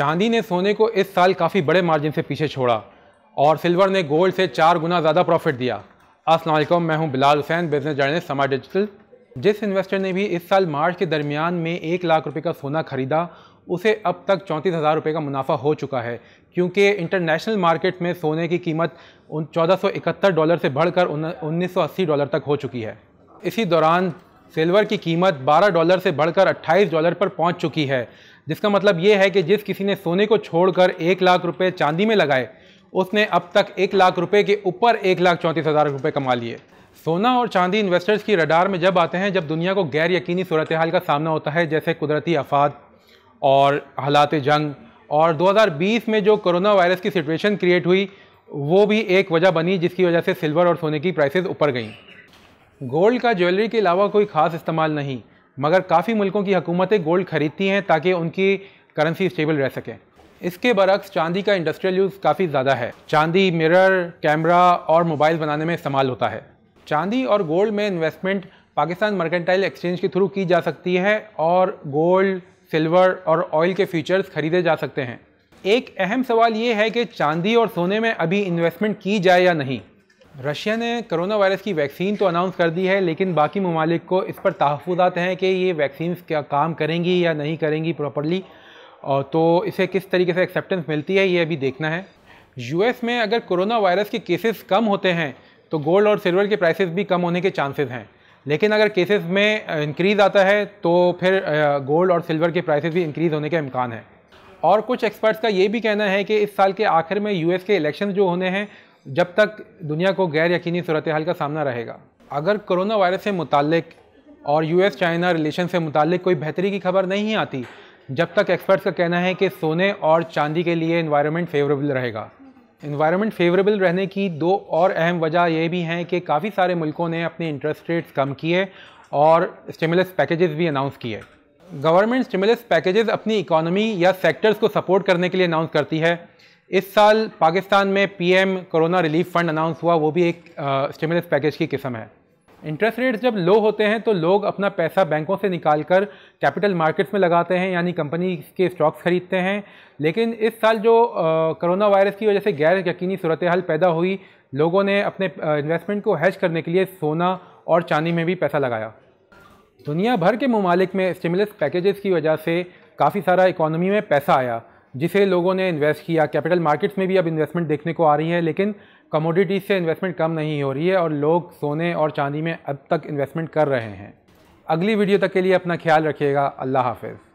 चांदी ने सोने को इस साल काफ़ी बड़े मार्जिन से पीछे छोड़ा और सिल्वर ने गोल्ड से चार गुना ज़्यादा प्रॉफिट दिया असलम मैं हूं Bilal Hussain business journalist Samaa digital जिस इन्वेस्टर ने भी इस साल मार्च के दरमियान में एक लाख रुपए का सोना खरीदा उसे अब तक चौंतीस हज़ार रुपये का मुनाफा हो चुका है क्योंकि इंटरनेशनल मार्केट में सोने की कीमत उन इकहत्तर डॉलर से बढ़कर उन्नीस डॉलर तक हो चुकी है इसी दौरान सिल्वर की कीमत 12 डॉलर से बढ़कर 28 डॉलर पर पहुंच चुकी है जिसका मतलब ये है कि जिस किसी ने सोने को छोड़कर एक लाख रुपए चांदी में लगाए उसने अब तक एक लाख रुपए के ऊपर एक लाख चौंतीस हज़ार रुपये कमा लिए सोना और चांदी इन्वेस्टर्स की रडार में जब आते हैं जब दुनिया को गैर यकीनी सूरत हाल का सामना होता है जैसे कुदरती आफात और हालात जंग और 2020 में जो कोरोना वायरस की सिचुएशन क्रिएट हुई वो भी एक वजह बनी जिसकी वजह से सिल्वर और सोने की प्राइसेस ऊपर गईं गोल्ड का ज्वेलरी के अलावा कोई ख़ास इस्तेमाल नहीं मगर काफ़ी मुल्कों की हुकूमतें गोल्ड खरीदती हैं ताकि उनकी करेंसी स्टेबल रह सकें इसके बरक्स चांदी का इंडस्ट्रियल यूज़ काफ़ी ज़्यादा है चांदी मिरर कैमरा और मोबाइल बनाने में इस्तेमाल होता है चांदी और गोल्ड में इन्वेस्टमेंट पाकिस्तान मर्केंटाइल एक्सचेंज के थ्रू की जा सकती है और गोल्ड सिल्वर और ऑयल के फ्यूचर्स खरीदे जा सकते हैं एक अहम सवाल ये है कि चांदी और सोने में अभी इन्वेस्टमेंट की जाए या नहीं रशिया ने करोना वायरस की वैक्सीन तो अनाउंस कर दी है लेकिन बाकी ममालिक को इस पर तहफात हैं कि ये वैक्सीन क्या काम करेंगी या नहीं करेंगी प्रॉपरली और तो इसे किस तरीके से एक्सेप्टेंस मिलती है ये अभी देखना है यूएस में अगर कोरोना वायरस के केसेस कम होते हैं तो गोल्ड और सिल्वर के प्राइसेस भी कम होने के चांसेस हैं लेकिन अगर केसेस में इंक्रीज़ आता है तो फिर गोल्ड और सिल्वर के प्राइसेस भी इंक्रीज़ होने का इम्कान है और कुछ एक्सपर्ट्स का ये भी कहना है कि इस साल के आखिर में यूएस के इलेक्शन जो होने हैं जब तक दुनिया को गैर यकीनी सूरत हाल का सामना रहेगा अगर कोरोना वायरस से मुतल और यू एस चाइना रिलेशन से मुतल कोई बेहतरी की खबर नहीं आती जब तक एक्सपर्ट्स का कहना है कि सोने और चांदी के लिए इन्वायरमेंट फेवरेबल रहेगा इन्वायरमेंट फेवरेबल रहने की दो और अहम वजह यह भी हैं कि काफ़ी सारे मुल्कों ने अपने इंटरेस्ट रेट्स कम किए और स्टिमुलस पैकेजेस भी अनाउंस किए गवर्नमेंट स्टिमुलस पैकेजेस अपनी इकोनॉमी या सेक्टर्स को सपोर्ट करने के लिए अनाउंस करती है इस साल पाकिस्तान में PM corona relief fund announce हुआ वो भी एक स्टिमुलस पैकेज की किस्म है इंटरेस्ट रेट्स जब लो होते हैं तो लोग अपना पैसा बैंकों से निकाल कर कैपिटल मार्केट्स में लगाते हैं यानी कंपनी के स्टॉक्स खरीदते हैं लेकिन इस साल जो कोरोना वायरस की वजह से गैर यकीनी सूरत हाल पैदा हुई लोगों ने अपने इन्वेस्टमेंट को हैच करने के लिए सोना और चांदी में भी पैसा लगाया दुनिया भर के ममालिक में स्टिमुलस पैकेजेस की वजह से काफ़ी सारा इकॉनमी में पैसा आया जिसे लोगों ने इन्वेस्ट किया कैपिटल मार्केट्स में भी अब इन्वेस्टमेंट देखने को आ रही है लेकिन कमोडिटीज़ से इन्वेस्टमेंट कम नहीं हो रही है और लोग सोने और चांदी में अब तक इन्वेस्टमेंट कर रहे हैं अगली वीडियो तक के लिए अपना ख्याल रखिएगा अल्लाह हाफिज़